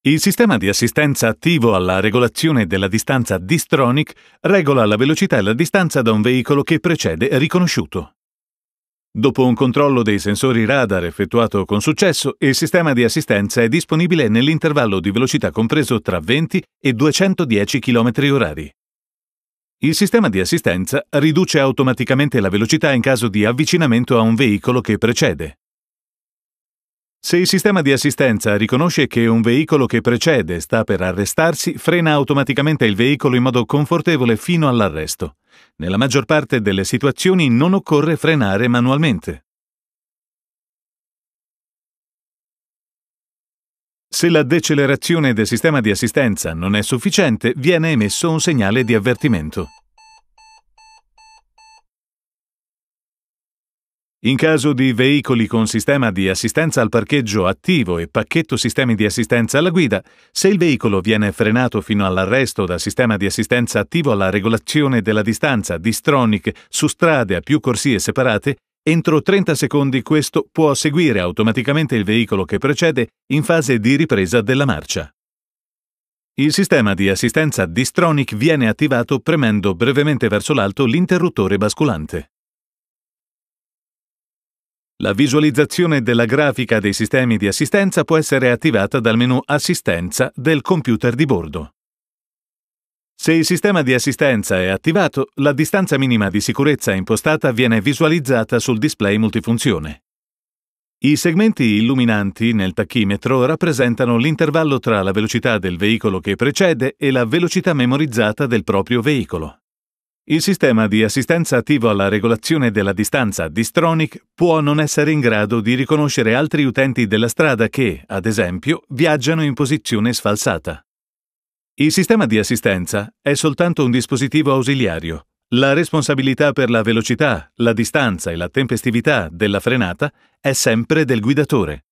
Il sistema di assistenza attivo alla regolazione della distanza distronic regola la velocità e la distanza da un veicolo che precede riconosciuto. Dopo un controllo dei sensori radar effettuato con successo, il sistema di assistenza è disponibile nell'intervallo di velocità compreso tra 20 e 210 km/h. Il sistema di assistenza riduce automaticamente la velocità in caso di avvicinamento a un veicolo che precede. Se il sistema di assistenza riconosce che un veicolo che precede sta per arrestarsi, frena automaticamente il veicolo in modo confortevole fino all'arresto. Nella maggior parte delle situazioni non occorre frenare manualmente. Se la decelerazione del sistema di assistenza non è sufficiente, viene emesso un segnale di avvertimento. In caso di veicoli con sistema di assistenza al parcheggio attivo e pacchetto sistemi di assistenza alla guida, se il veicolo viene frenato fino all'arresto da sistema di assistenza attivo alla regolazione della distanza distronic su strade a più corsie separate, entro 30 secondi questo può seguire automaticamente il veicolo che precede in fase di ripresa della marcia. Il sistema di assistenza distronic viene attivato premendo brevemente verso l'alto l'interruttore basculante. La visualizzazione della grafica dei sistemi di assistenza può essere attivata dal menu Assistenza del computer di bordo. Se il sistema di assistenza è attivato, la distanza minima di sicurezza impostata viene visualizzata sul display multifunzione. I segmenti illuminanti nel tachimetro rappresentano l'intervallo tra la velocità del veicolo che precede e la velocità memorizzata del proprio veicolo. Il sistema di assistenza attivo alla regolazione della distanza Distronic può non essere in grado di riconoscere altri utenti della strada che, ad esempio, viaggiano in posizione sfalsata. Il sistema di assistenza è soltanto un dispositivo ausiliario. La responsabilità per la velocità, la distanza e la tempestività della frenata è sempre del guidatore.